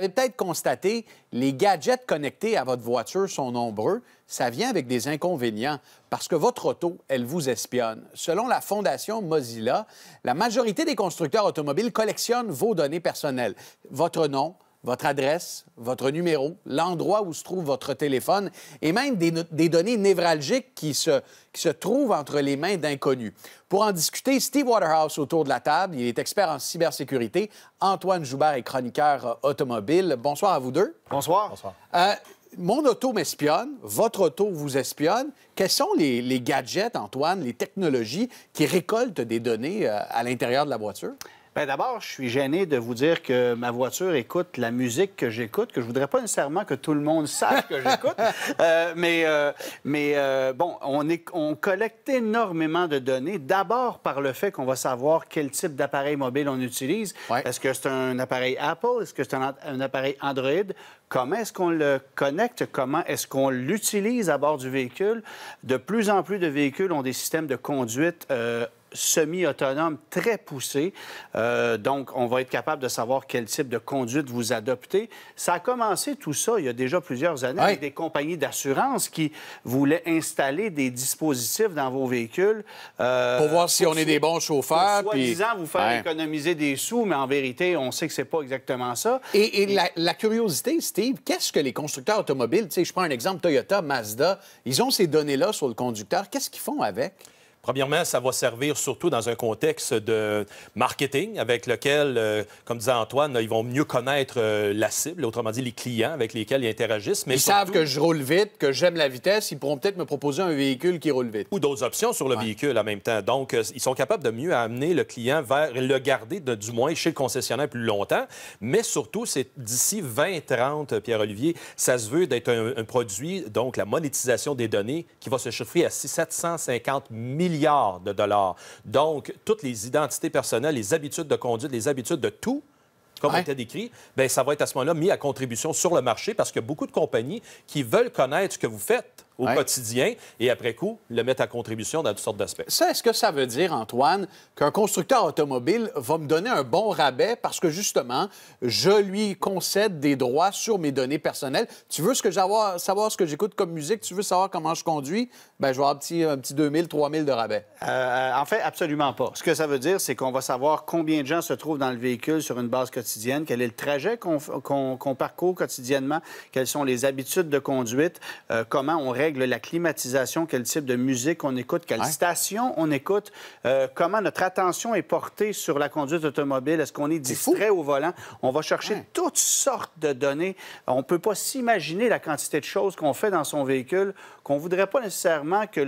Vous avez peut-être constaté, les gadgets connectés à votre voiture sont nombreux. Ça vient avec des inconvénients parce que votre auto, elle vous espionne. Selon la fondation Mozilla, la majorité des constructeurs automobiles collectionnent vos données personnelles, votre nom, votre adresse, votre numéro, l'endroit où se trouve votre téléphone et même des, données névralgiques qui se, qui se, trouvent entre les mains d'inconnus. Pour en discuter, Steve Waterhouse autour de la table. Il est expert en cybersécurité. Antoine Joubert est chroniqueur euh, automobile. Bonsoir à vous deux. Bonsoir. Bonsoir. Euh, mon auto m'espionne, votre auto vous espionne. Quels sont les, les gadgets, Antoine, les technologies qui récoltent des données euh, à l'intérieur de la voiture? Ben, d'abord, je suis gêné de vous dire que ma voiture écoute la musique que j'écoute, que je voudrais pas nécessairement que tout le monde sache que j'écoute. Euh, mais euh, mais euh, bon, on, est, collecte énormément de données, d'abord par le fait qu'on va savoir quel type d'appareil mobile on utilise. Est-ce que c'est un appareil Apple? Est-ce que c'est un, un appareil Android? Comment est-ce qu'on le connecte? Comment est-ce qu'on l'utilise à bord du véhicule? De plus en plus de véhicules ont des systèmes de conduite semi-autonome très poussé. Euh, donc, on va être capable de savoir quel type de conduite vous adoptez. Ça a commencé tout ça il y a déjà plusieurs années avec des compagnies d'assurance qui voulaient installer des dispositifs dans vos véhicules. Euh, pour voir si on est des bons chauffeurs. Pour puis... vous faire économiser des sous, mais en vérité, on sait que c'est pas exactement ça. Et, La, la, curiosité, Steve, qu'est-ce que les constructeurs automobiles, tu je prends un exemple, Toyota, Mazda, ils ont ces données-là sur le conducteur. Qu'est-ce qu'ils font avec? Premièrement, ça va servir surtout dans un contexte de marketing avec lequel, euh, comme disait Antoine, ils vont mieux connaître euh, la cible, autrement dit les clients avec lesquels ils interagissent. ils savent que je roule vite, que j'aime la vitesse, ils pourront peut-être me proposer un véhicule qui roule vite. Ou d'autres options sur le véhicule en même temps. Donc, euh, ils sont capables de mieux amener le client vers le garder, du moins chez le concessionnaire plus longtemps. Mais surtout, c'est d'ici 30 Pierre-Olivier, ça se veut d'être un, produit, donc la monétisation des données, qui va se chiffrer à 750 millions de dollars. Donc, toutes les identités personnelles, les habitudes de conduite, les habitudes de tout, comme on était décrit, bien, ça va être à ce moment-là mis à contribution sur le marché parce que beaucoup de compagnies qui veulent connaître ce que vous faites au quotidien et après coup, le mettre à contribution dans toutes sortes d'aspects. Ça, est-ce que ça veut dire, Antoine, qu'un constructeur automobile va me donner un bon rabais parce que justement, je lui concède des droits sur mes données personnelles? Tu veux ce que savoir ce que j'écoute comme musique? Tu veux savoir comment je conduis? ben je vais avoir un petit, un petit 2000, 3000 de rabais. Euh, euh, en fait, absolument pas. Ce que ça veut dire, c'est qu'on va savoir combien de gens se trouvent dans le véhicule sur une base quotidienne, quel est le trajet qu'on parcourt quotidiennement, quelles sont les habitudes de conduite, euh, comment on reste la climatisation, quel type de musique on écoute, quelle station on écoute, euh, comment notre attention est portée sur la conduite automobile, est-ce qu'on est distrait au volant. On va chercher toutes sortes de données. On ne peut pas s'imaginer la quantité de choses qu'on fait dans son véhicule qu'on ne voudrait pas nécessairement que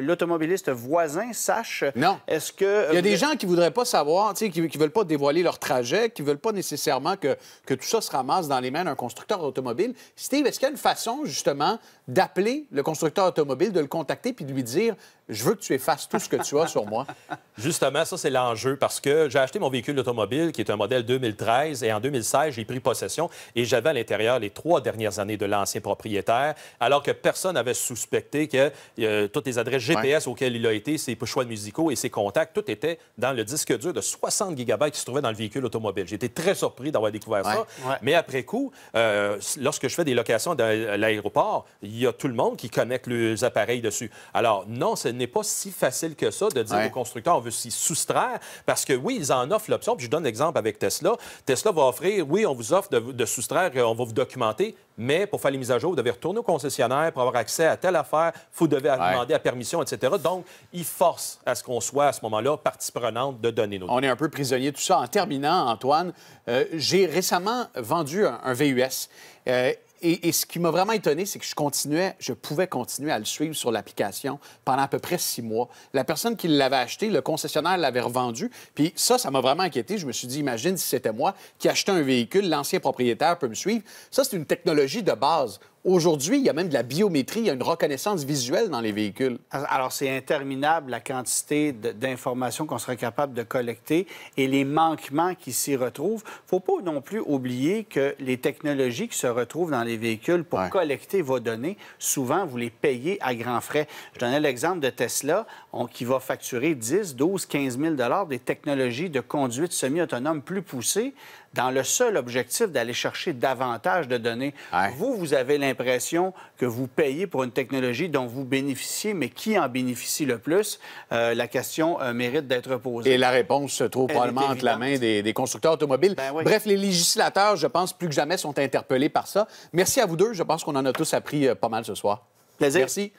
l'automobiliste voisin sache. Non. Est-ce que... Euh, Il y a des gens qui ne voudraient pas savoir, qui ne veulent pas dévoiler leur trajet, qui ne veulent pas nécessairement que, que tout ça se ramasse dans les mains d'un constructeur automobile. Steve, est-ce qu'il y a une façon, justement, d'appeler le constructeur automobile de le contacter puis de lui dire je veux que tu effaces tout ce que tu as sur moi. Justement, ça, c'est l'enjeu parce que j'ai acheté mon véhicule automobile qui est un modèle 2013 et en 2016, j'ai pris possession et j'avais à l'intérieur les trois dernières années de l'ancien propriétaire, alors que personne n'avait suspecté que euh, toutes les adresses GPS auxquelles il a été, ses choix musicaux et ses contacts, tout était dans le disque dur de 60 GB qui se trouvait dans le véhicule automobile. J'ai été très surpris d'avoir découvert ça. Mais après coup, euh, lorsque je fais des locations à l'aéroport, il y a tout le monde qui connecte les appareils dessus. Alors, non, c'est n'est pas si facile que ça de dire aux constructeurs on veut s'y soustraire parce que oui, ils en offrent l'option. je donne l'exemple avec Tesla. Tesla va offrir, oui, on vous offre de, de soustraire, euh, on va vous documenter, mais pour faire les mises à jour, vous devez retourner au concessionnaire pour avoir accès à telle affaire, vous devez demander la permission, etc. Donc, ils forcent à ce qu'on soit à ce moment-là partie prenante de donner nos On est un peu prisonnier de tout ça. En terminant, Antoine, euh, j'ai récemment vendu un, VUS. Euh, et, ce qui m'a vraiment étonné, c'est que je continuais, je pouvais continuer à le suivre sur l'application pendant à peu près six mois. La personne qui l'avait acheté, le concessionnaire l'avait revendu. Puis ça, ça m'a vraiment inquiété. Je me suis dit, imagine si c'était moi qui achetais un véhicule, l'ancien propriétaire peut me suivre. Ça, c'est une technologie de base Aujourd'hui, il y a même de la biométrie, il y a une reconnaissance visuelle dans les véhicules. Alors, c'est interminable la quantité d'informations qu'on serait capable de collecter et les manquements qui s'y retrouvent. Il ne faut pas non plus oublier que les technologies qui se retrouvent dans les véhicules pour collecter vos données, souvent, vous les payez à grands frais. Je donnais l'exemple de Tesla, qui va facturer 10, 12, 15 000 des technologies de conduite semi-autonome plus poussées dans le seul objectif d'aller chercher davantage de données. Vous, vous avez l'impression que vous payez pour une technologie dont vous bénéficiez, mais qui en bénéficie le plus? Euh, la question euh, mérite d'être posée. Et la réponse se trouve probablement entre la main des, constructeurs automobiles. Ben Bref, les législateurs, je pense, plus que jamais sont interpellés par ça. Merci à vous deux. Je pense qu'on en a tous appris euh, pas mal ce soir. Plaisir. Merci.